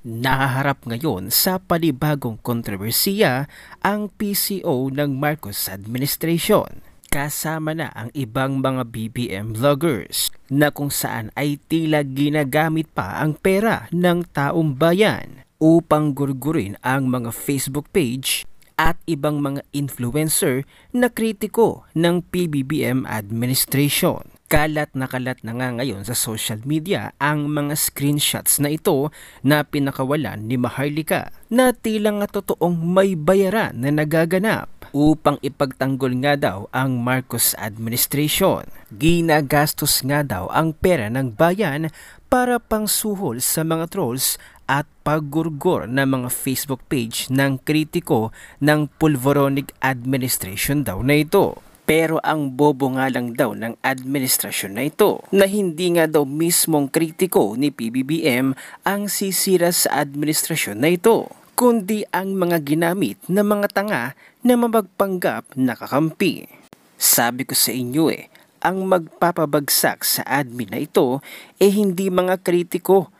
Nahaharap ngayon sa palibagong kontrobersiya ang PCO ng Marcos administration kasama na ang ibang mga BBM vloggers na kung saan ay tila ginagamit pa ang pera ng taong bayan upang gurgurin ang mga Facebook page at ibang mga influencer na kritiko ng PBBM administration kalat na kalat na nga ngayon sa social media ang mga screenshots na ito na pinakawalan ni Maharlika na tila nga totoong may bayaran na nagaganap upang ipagtanggol nga daw ang Marcos administration. Ginagastos nga daw ang pera ng bayan para pangsuhol sa mga trolls at paggurgor ng mga Facebook page ng kritiko ng Pulvoronic administration daw na ito. Pero ang bobo nga lang daw ng administrasyon na ito na hindi nga daw mismong kritiko ni PBBM ang sisira sa administrasyon na ito kundi ang mga ginamit na mga tanga na mabagpanggap na kakampi. Sabi ko sa inyo eh, ang magpapabagsak sa admin na ito eh hindi mga kritiko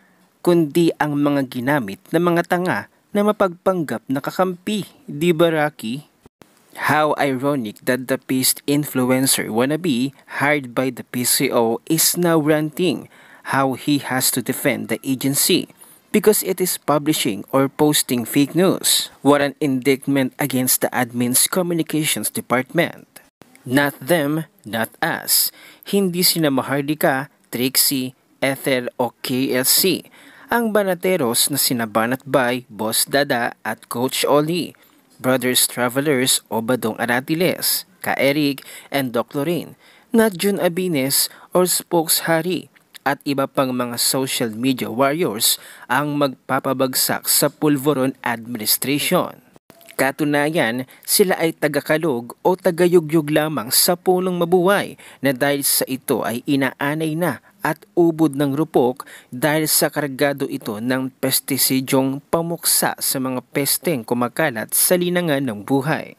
kundi ang mga ginamit na mga tanga na mapagpanggap na kakampi, di ba Rocky? How ironic that the Beast influencer wannabe hired by the PCO is now ranting how he has to defend the agency because it is publishing or posting fake news. What an indictment against the admin's communications department. Not them, not us. Hindi sina Mahardika, Trixie, Ethel o KSC ang banateros na sinabanat by Boss Dada at Coach Ollie. Brothers Travelers o Badong Aratiles, Ka Eric and Doc Lorraine, Nat June Abines or Spokes Hari at iba pang mga social media warriors ang magpapabagsak sa Pulvoron administration. Katunayan, sila ay tagakalog o tagayugyug lamang sa punong mabuhay na dahil sa ito ay inaanay na at ubod ng rupok dahil sa kargado ito ng pestisidyong pamuksa sa mga pesteng kumakalat sa linangan ng buhay.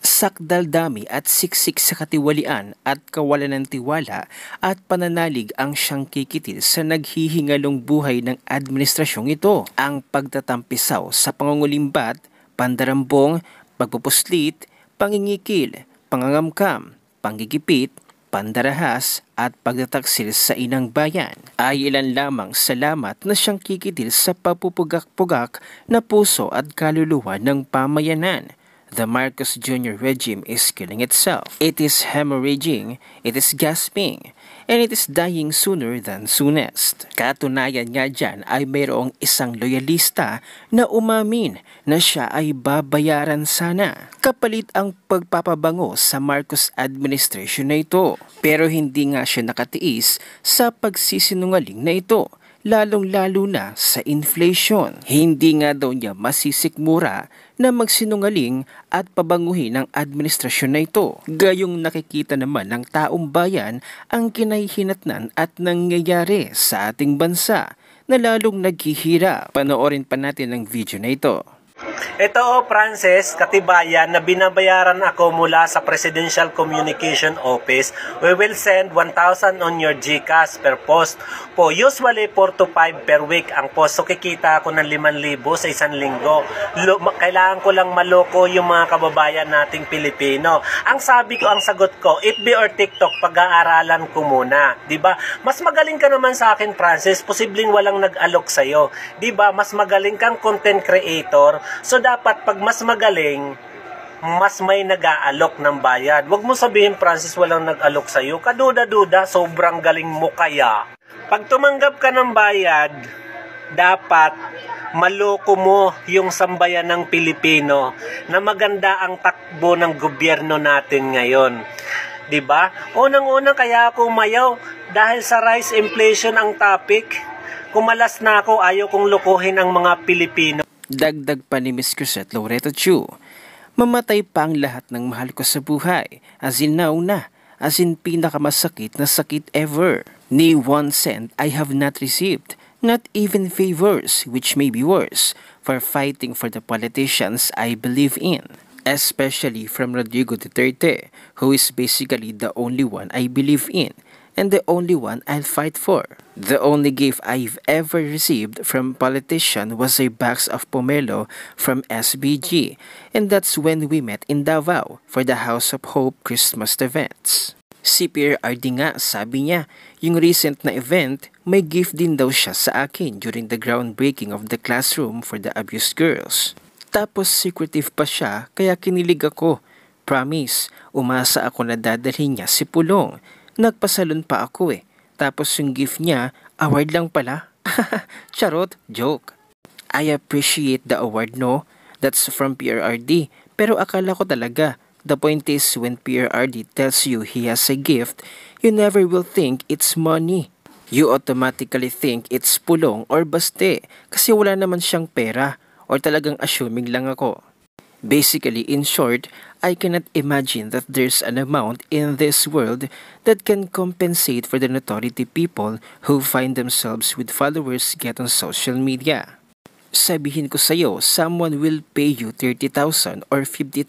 Sakdaldami at siksik sa katiwalian at kawalan ng tiwala at pananalig ang siyang kikitil sa naghihingalong buhay ng administrasyong ito. Ang pagtatampisaw sa pangungulimbat, pandarambong, pagpupuslit, pangingikil, pangangamkam, panggigipit, pandarahas at pagtataksil sa inang bayan ay ilan lamang salamat na siyang kikitil sa papupugak-pugak na puso at kaluluwa ng pamayanan. The Marcos Jr. regime is killing itself. It is hemorrhaging, it is gasping, and it is dying sooner than soonest. Katunayan nga dyan ay mayroong isang loyalista na umamin na siya ay babayaran sana kapalit ang pagpapabango sa Marcos administration na ito. Pero hindi nga siya nakatiis sa pagsisinungaling na ito lalong-lalo na sa inflation. Hindi nga daw niya masisikmura na magsinungaling at pabanguhin ang administrasyon na ito. Gayong nakikita naman ng taong bayan ang kinahihinatnan at nangyayari sa ating bansa na lalong naghihirap. Panoorin pa natin ang video na ito. Ito o Frances Katibayan na binabayaran ako mula sa Presidential Communication Office. We will send 1,000 on your GCash per post po. Usually 4 to 5 per week ang post. So kikita ako ng 5,000 sa isang linggo. Kailangan ko lang maloko yung mga kababayan nating Pilipino. Ang sabi ko, ang sagot ko, FB or TikTok, pag-aaralan ko muna. ba? Diba? Mas magaling ka naman sa akin, Francis. Posibleng walang nag-alok sa'yo. ba? Diba? Mas magaling kang content creator. So dapat pag mas magaling, mas may nag-aalok ng bayad. Huwag mo sabihin, Francis, walang nag-alok sa iyo. Kaduda-duda, sobrang galing mo kaya. Pag tumanggap ka ng bayad, dapat maloko mo yung sambayan ng Pilipino na maganda ang takbo ng gobyerno natin ngayon. 'Di ba? Unang-una kaya ako mayaw dahil sa rise inflation ang topic. Kumalas na ako, ayaw kong lokohin ang mga Pilipino. Dagdag pa ni Miss Cosette Loreto Chu. Mamatay pa ang lahat ng mahal ko sa buhay. As in now na. As in pinakamasakit na sakit ever. Ni one cent I have not received. Not even favors, which may be worse, for fighting for the politicians I believe in especially from Rodrigo Duterte, who is basically the only one I believe in and the only one I'll fight for. The only gift I've ever received from politician was a box of pomelo from SBG and that's when we met in Davao for the House of Hope Christmas events. Si Pierre Ardi nga sabi niya, yung recent na event, may gift din daw siya sa akin during the groundbreaking of the classroom for the abused girls. Tapos secretive pa siya kaya kinilig ako. Promise, umasa ako na dadalhin niya si Pulong Nagpasalon pa ako eh. Tapos yung gift niya, award lang pala. Charot, joke. I appreciate the award no. That's from PRRD. Pero akala ko talaga, the point is when PRRD tells you he has a gift, you never will think it's money. You automatically think it's pulong or baste kasi wala naman siyang pera or talagang assuming lang ako. Basically, in short, I cannot imagine that there's an amount in this world that can compensate for the notoriety people who find themselves with followers get on social media. Sabihin ko sa'yo, someone will pay you 30,000 or 50,000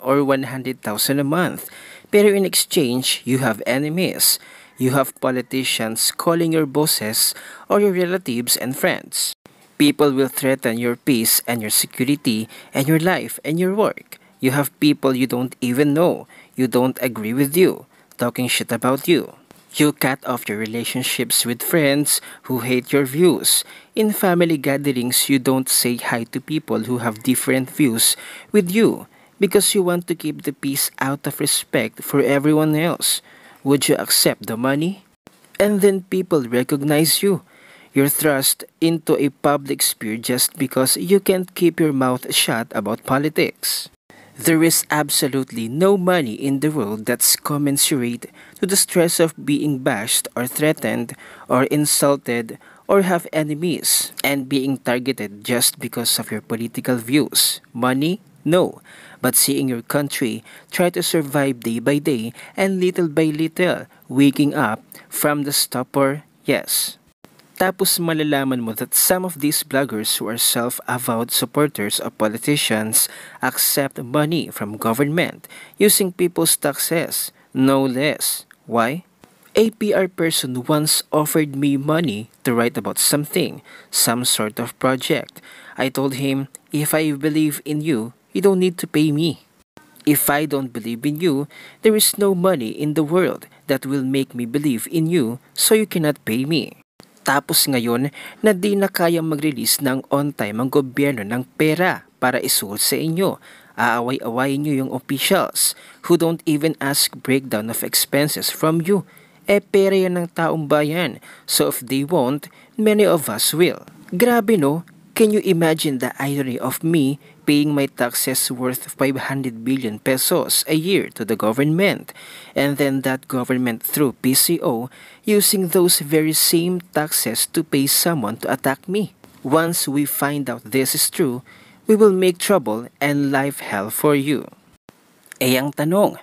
or 100,000 a month. Pero in exchange, you have enemies. You have politicians calling your bosses or your relatives and friends. People will threaten your peace and your security and your life and your work. You have people you don't even know, you don't agree with you, talking shit about you. You cut off your relationships with friends who hate your views. In family gatherings, you don't say hi to people who have different views with you because you want to keep the peace out of respect for everyone else. Would you accept the money? And then people recognize you. You're thrust into a public sphere just because you can't keep your mouth shut about politics. There is absolutely no money in the world that's commensurate to the stress of being bashed or threatened or insulted or have enemies and being targeted just because of your political views. Money? No. But seeing your country try to survive day by day and little by little, waking up from the stupor? Yes. Tapos malalaman mo that some of these bloggers who are self-avowed supporters of politicians accept money from government using people's taxes, no less. Why? A PR person once offered me money to write about something, some sort of project. I told him, if I believe in you, you don't need to pay me. If I don't believe in you, there is no money in the world that will make me believe in you, so you cannot pay me. Tapos ngayon na di na kayang mag-release ng on-time ang gobyerno ng pera para isul sa inyo. Aaway-away nyo yung officials who don't even ask breakdown of expenses from you. E pera yan ng taong bayan. So if they won't, many of us will. Grabe no? Can you imagine the irony of me paying my taxes worth 500 billion pesos a year to the government and then that government through PCO using those very same taxes to pay someone to attack me. Once we find out this is true, we will make trouble and life hell for you. Eh ang tanong,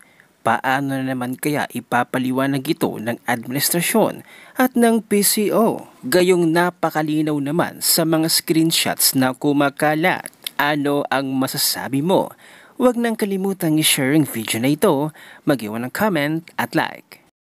paano na naman kaya ipapaliwanag ito ng administrasyon at ng PCO? Gayong napakalinaw naman sa mga screenshots na kumakalat ano ang masasabi mo. Huwag nang kalimutang i-share ang video na ito, mag ng comment at like.